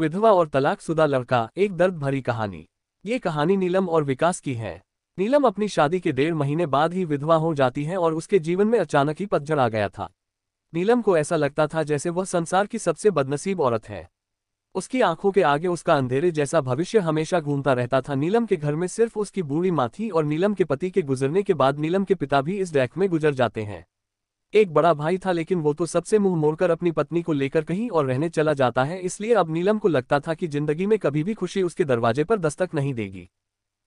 विधवा और तलाकशुदा लड़का एक दर्द भरी कहानी ये कहानी नीलम और विकास की है नीलम अपनी शादी के डेढ़ महीने बाद ही विधवा हो जाती है और उसके जीवन में अचानक ही पतझड़ आ गया था नीलम को ऐसा लगता था जैसे वह संसार की सबसे बदनसीब औरत है उसकी आंखों के आगे उसका अंधेरे जैसा भविष्य हमेशा घूमता रहता था नीलम के घर में सिर्फ उसकी बूढ़ी माँ थी और नीलम के पति के गुजरने के बाद नीलम के पिता भी इस डैक में गुजर जाते हैं एक बड़ा भाई था लेकिन वो तो सबसे मुंह मोड़कर अपनी पत्नी को लेकर कहीं और रहने चला जाता है इसलिए अब नीलम को लगता था कि जिंदगी में कभी भी खुशी उसके दरवाजे पर दस्तक नहीं देगी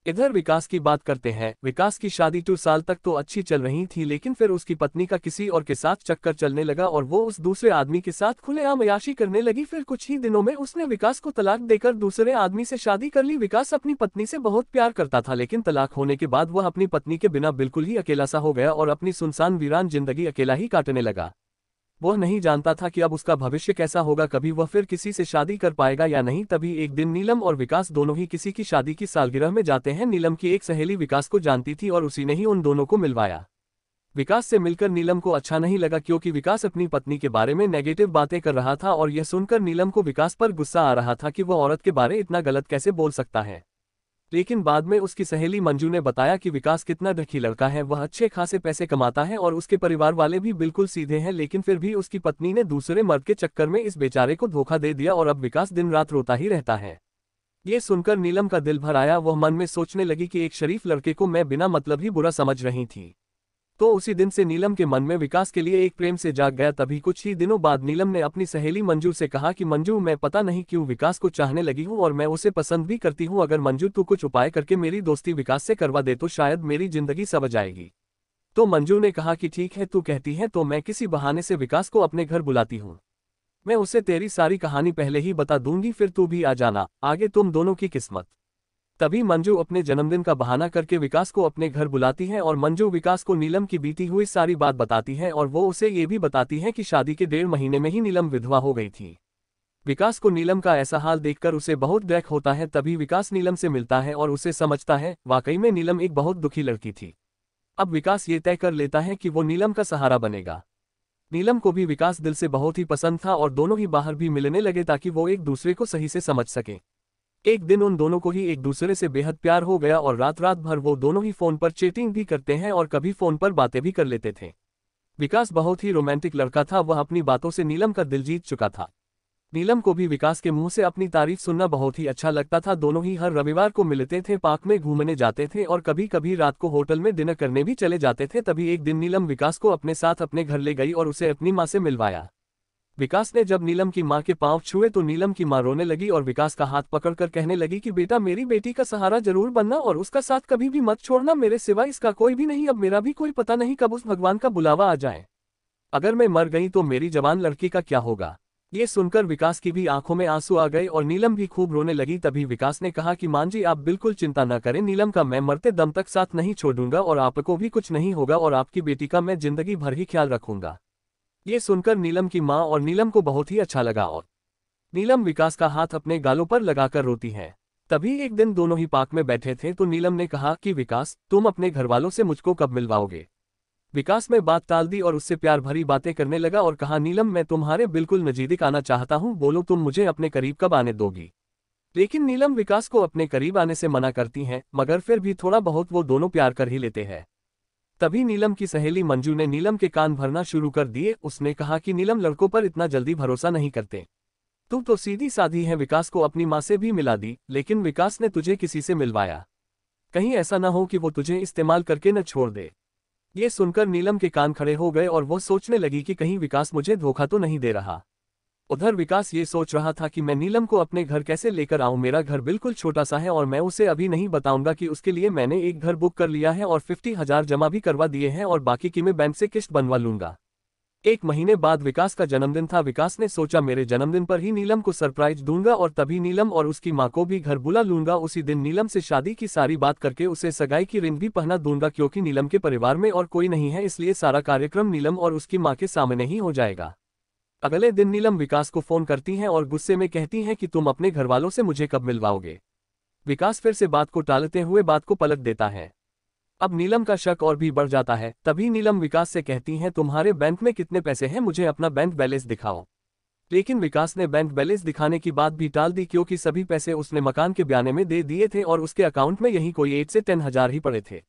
इधर विकास की बात करते हैं विकास की शादी टू तो साल तक तो अच्छी चल रही थी लेकिन फिर उसकी पत्नी का किसी और के साथ चक्कर चलने लगा और वो उस दूसरे आदमी के साथ खुलेआम याशी करने लगी फिर कुछ ही दिनों में उसने विकास को तलाक देकर दूसरे आदमी से शादी कर ली विकास अपनी पत्नी से बहुत प्यार करता था लेकिन तलाक होने के बाद वह अपनी पत्नी के बिना बिल्कुल ही अकेला सा हो गया और अपनी सुनसान वीरान जिंदगी अकेला ही काटने लगा वह नहीं जानता था कि अब उसका भविष्य कैसा होगा कभी वह फिर किसी से शादी कर पाएगा या नहीं तभी एक दिन नीलम और विकास दोनों ही किसी की शादी की सालगिरह में जाते हैं नीलम की एक सहेली विकास को जानती थी और उसी ने ही उन दोनों को मिलवाया विकास से मिलकर नीलम को अच्छा नहीं लगा क्योंकि विकास अपनी पत्नी के बारे में नेगेटिव बातें कर रहा था और यह सुनकर नीलम को विकास पर गुस्सा आ रहा था कि वह औरत के बारे इतना गलत कैसे बोल सकता है लेकिन बाद में उसकी सहेली मंजू ने बताया कि विकास कितना दखी लड़का है वह अच्छे खासे पैसे कमाता है और उसके परिवार वाले भी बिल्कुल सीधे हैं लेकिन फिर भी उसकी पत्नी ने दूसरे मर्द के चक्कर में इस बेचारे को धोखा दे दिया और अब विकास दिन रात रोता ही रहता है ये सुनकर नीलम का दिल भर आया वह मन में सोचने लगी कि एक शरीफ लड़के को मैं बिना मतलब ही बुरा समझ रही थी तो उसी दिन से नीलम के मन में विकास के लिए एक प्रेम से जाग गया तभी कुछ ही दिनों बाद नीलम ने अपनी सहेली मंजू से कहा कि मंजू मैं पता नहीं क्यों विकास को चाहने लगी हूँ और मैं उसे पसंद भी करती हूँ अगर मंजू तू कुछ उपाय करके मेरी दोस्ती विकास से करवा दे तो शायद मेरी जिंदगी समझ आएगी तो मंजू ने कहा कि ठीक है तू कहती है तो मैं किसी बहाने से विकास को अपने घर बुलाती हूँ मैं उसे तेरी सारी कहानी पहले ही बता दूंगी फिर तू भी आ जाना आगे तुम दोनों की किस्मत तभी मंजू अपने जन्मदिन का बहाना करके विकास को अपने घर बुलाती है और मंजू विकास को नीलम की बीती हुई सारी बात बताती है और वो उसे ये भी बताती है कि शादी के डेढ़ महीने में ही नीलम विधवा हो गई थी विकास को नीलम का ऐसा हाल देखकर उसे बहुत ड्रैक होता है तभी विकास नीलम से मिलता है और उसे समझता है वाकई में नीलम एक बहुत दुखी लड़की थी अब विकास ये तय कर लेता है कि वो नीलम का सहारा बनेगा नीलम को भी विकास दिल से बहुत ही पसंद था और दोनों ही बाहर भी मिलने लगे ताकि वो एक दूसरे को सही से समझ सकें एक दिन उन दोनों को ही एक दूसरे से बेहद प्यार हो गया और रात रात भर वो दोनों ही फोन पर चेटिंग भी करते हैं और कभी फोन पर बातें भी कर लेते थे विकास बहुत ही रोमांटिक लड़का था वह अपनी बातों से नीलम का दिल जीत चुका था नीलम को भी विकास के मुंह से अपनी तारीफ सुनना बहुत ही अच्छा लगता था दोनों ही हर रविवार को मिलते थे पार्क में घूमने जाते थे और कभी कभी रात को होटल में डिनर करने भी चले जाते थे तभी एक दिन नीलम विकास को अपने साथ अपने घर ले गई और उसे अपनी माँ से मिलवाया विकास ने जब नीलम की मां के पांव छुए तो नीलम की मां रोने लगी और विकास का हाथ पकड़कर कहने लगी कि बेटा मेरी बेटी का सहारा जरूर बनना और उसका साथ कभी भी मत छोड़ना मेरे सिवा इसका कोई भी नहीं अब मेरा भी कोई पता नहीं कब उस भगवान का बुलावा आ जाए अगर मैं मर गई तो मेरी जवान लड़की का क्या होगा ये सुनकर विकास की भी आंखों में आंसू आ गए और नीलम भी खूब रोने लगी तभी विकास ने कहा कि मान जी आप बिल्कुल चिंता न करें नीलम का मैं मरते दम तक साथ नहीं छोड़ूंगा और आपको भी कुछ नहीं होगा और आपकी बेटी का मैं जिंदगी भर ही ख्याल रखूंगा ये सुनकर नीलम की माँ और नीलम को बहुत ही अच्छा लगा और नीलम विकास का हाथ अपने गालों पर लगाकर रोती है तभी एक दिन दोनों ही पार्क में बैठे थे तो नीलम ने कहा कि विकास तुम अपने घरवालों से मुझको कब मिलवाओगे विकास में बात टाल दी और उससे प्यार भरी बातें करने लगा और कहा नीलम मैं तुम्हारे बिल्कुल नजीदिक आना चाहता हूँ बोलो तुम मुझे अपने करीब कब आने दोगी लेकिन नीलम विकास को अपने करीब आने से मना करती हैं मगर फिर भी थोड़ा बहुत वो दोनों प्यार कर ही लेते हैं तभी नीलम की सहेली मंजू ने नीलम के कान भरना शुरू कर दिए उसने कहा कि नीलम लड़कों पर इतना जल्दी भरोसा नहीं करते तू तो सीधी साधी है विकास को अपनी माँ से भी मिला दी लेकिन विकास ने तुझे किसी से मिलवाया कहीं ऐसा न हो कि वो तुझे इस्तेमाल करके न छोड़ दे ये सुनकर नीलम के कान खड़े हो गए और वह सोचने लगी कि कहीं विकास मुझे धोखा तो नहीं दे रहा उधर विकास ये सोच रहा था कि मैं नीलम को अपने घर कैसे लेकर आऊं मेरा घर बिल्कुल छोटा सा है और मैं उसे अभी नहीं बताऊंगा कि उसके लिए मैंने एक घर बुक कर लिया है और फिफ्टी हजार जमा भी करवा दिए हैं और बाकी की मैं बैंक से किस्त बनवा लूंगा एक महीने बाद विकास का जन्मदिन था विकास ने सोचा मेरे जन्मदिन पर ही नीलम को सरप्राइज दूंगा और तभी नीलम और उसकी माँ को भी घर बुला लूंगा उसी दिन नीलम से शादी की सारी बात करके उसे सगाई की रिंग भी पहना दूंगा क्योंकि नीलम के परिवार में और कोई नहीं है इसलिए सारा कार्यक्रम नीलम और उसकी माँ के सामने ही हो जाएगा अगले दिन नीलम विकास को फोन करती हैं और गुस्से में कहती हैं कि तुम अपने घरवालों से मुझे कब मिलवाओगे विकास फिर से बात को टालते हुए बात को पलट देता है अब नीलम का शक और भी बढ़ जाता है तभी नीलम विकास से कहती हैं तुम्हारे बैंक में कितने पैसे हैं मुझे अपना बैंक बैलेंस दिखाओ लेकिन विकास ने बैंक बैलेंस दिखाने की बात भी टाल दी क्योंकि सभी पैसे उसने मकान के ब्याने में दे दिए थे और उसके अकाउंट में यही कोई एट से टेन हजार ही पड़े थे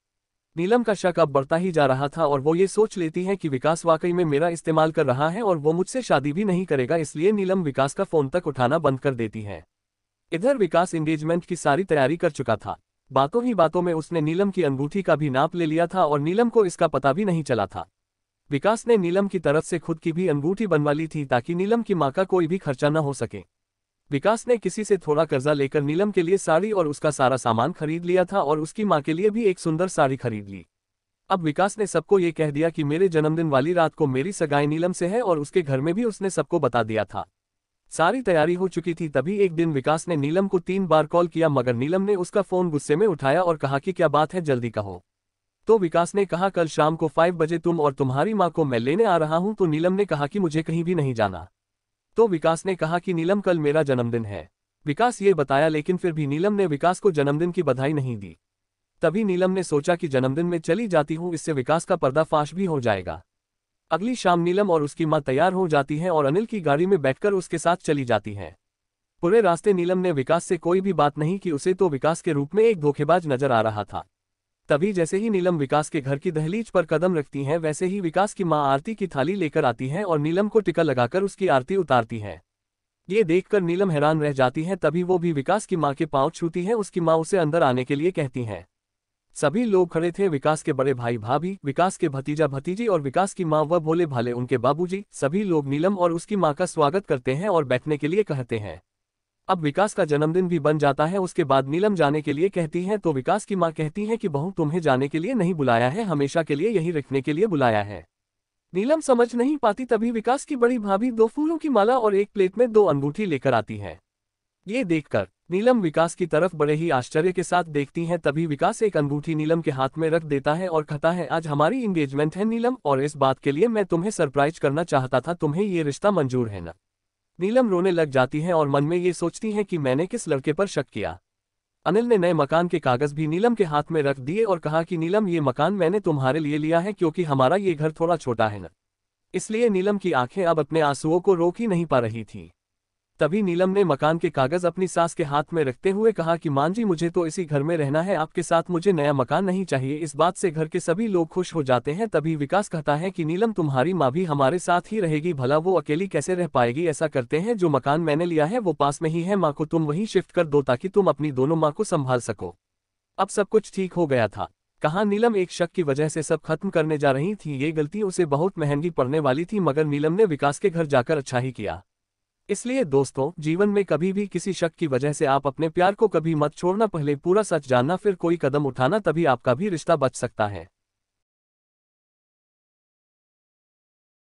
नीलम का शक अब बढ़ता ही जा रहा था और वो ये सोच लेती है कि विकास वाकई में मेरा इस्तेमाल कर रहा है और वो मुझसे शादी भी नहीं करेगा इसलिए नीलम विकास का फोन तक उठाना बंद कर देती है इधर विकास एंगेजमेंट की सारी तैयारी कर चुका था बातों ही बातों में उसने नीलम की अंगूठी का भी नाप ले लिया था और नीलम को इसका पता भी नहीं चला था विकास ने नीलम की तरफ से खुद की भी अंगूठी बनवा ली थी ताकि नीलम की माँ का कोई भी खर्चा न हो सके विकास ने किसी से थोड़ा कर्जा लेकर नीलम के लिए साड़ी और उसका सारा सामान खरीद लिया था और उसकी माँ के लिए भी एक सुंदर साड़ी खरीद ली अब विकास ने सबको ये कह दिया कि मेरे जन्मदिन वाली रात को मेरी सगाई नीलम से है और उसके घर में भी उसने सबको बता दिया था सारी तैयारी हो चुकी थी तभी एक दिन विकास ने नीलम को तीन बार कॉल किया मगर नीलम ने उसका फोन गुस्से में उठाया और कहा कि क्या बात है जल्दी कहो तो विकास ने कहा कल शाम को फाइव बजे तुम और तुम्हारी माँ को मैं लेने आ रहा हूँ तो नीलम ने कहा कि मुझे कहीं भी नहीं जाना तो विकास ने कहा कि नीलम कल मेरा जन्मदिन है विकास ये बताया लेकिन फिर भी नीलम ने विकास को जन्मदिन की बधाई नहीं दी तभी नीलम ने सोचा कि जन्मदिन में चली जाती हूँ इससे विकास का पर्दाफाश भी हो जाएगा अगली शाम नीलम और उसकी माँ तैयार हो जाती हैं और अनिल की गाड़ी में बैठकर उसके साथ चली जाती हैं पूरे रास्ते नीलम ने विकास से कोई भी बात नहीं की उसे तो विकास के रूप में एक धोखेबाज नजर आ रहा था तभी जैसे ही नीलम विकास के घर की दहलीज पर कदम रखती हैं वैसे ही विकास की माँ आरती की थाली लेकर आती है और नीलम को टिका लगाकर उसकी आरती उतारती हैं ये देखकर नीलम हैरान रह जाती हैं तभी वो भी विकास की माँ के पांव छूती हैं उसकी माँ उसे अंदर आने के लिए कहती हैं सभी लोग खड़े थे विकास के बड़े भाई भाभी विकास के भतीजा भतीजी और विकास की माँ व भोले भाले उनके बाबूजी सभी लोग नीलम और उसकी माँ का स्वागत करते हैं और बैठने के लिए कहते हैं अब विकास का जन्मदिन भी बन जाता है उसके बाद नीलम जाने के लिए कहती हैं तो विकास की माँ कहती है कि बहू तुम्हें जाने के लिए नहीं बुलाया है हमेशा के लिए यही रखने के लिए बुलाया है नीलम समझ नहीं पाती तभी विकास की बड़ी भाभी दो फूलों की माला और एक प्लेट में दो अंगूठी लेकर आती है ये देखकर नीलम विकास की तरफ बड़े ही आश्चर्य के साथ देखती हैं तभी विकास एक अंगूठी नीलम के हाथ में रख देता है और कहता है आज हमारी इंगेजमेंट है नीलम और इस बात के लिए मैं तुम्हें सरप्राइज करना चाहता था तुम्हें ये रिश्ता मंजूर है ना नीलम रोने लग जाती हैं और मन में ये सोचती हैं कि मैंने किस लड़के पर शक किया अनिल ने नए मकान के कागज भी नीलम के हाथ में रख दिए और कहा कि नीलम ये मकान मैंने तुम्हारे लिए लिया है क्योंकि हमारा ये घर थोड़ा छोटा है न इसलिए नीलम की आंखें अब अपने आंसुओं को रोक ही नहीं पा रही थीं तभी नीलम ने मकान के कागज अपनी सास के हाथ में रखते हुए कहा कि मान जी मुझे तो इसी घर में रहना है आपके साथ मुझे नया मकान नहीं चाहिए इस बात से घर के सभी लोग खुश हो जाते हैं तभी विकास कहता है कि नीलम तुम्हारी माँ भी हमारे साथ ही रहेगी भला वो अकेली कैसे रह पाएगी ऐसा करते हैं जो मकान मैंने लिया है वो पास में ही है माँ को तुम वहीं शिफ्ट कर दो ताकि तुम अपनी दोनों माँ को संभाल सको अब सब कुछ ठीक हो गया था कहा नीलम एक शक की वजह से सब खत्म करने जा रही थी ये गलती उसे बहुत महंगी पड़ने वाली थी मगर नीलम ने विकास के घर जाकर अच्छा ही किया इसलिए दोस्तों जीवन में कभी भी किसी शक की वजह से आप अपने प्यार को कभी मत छोड़ना पहले पूरा सच जानना फिर कोई कदम उठाना तभी आपका भी रिश्ता बच सकता है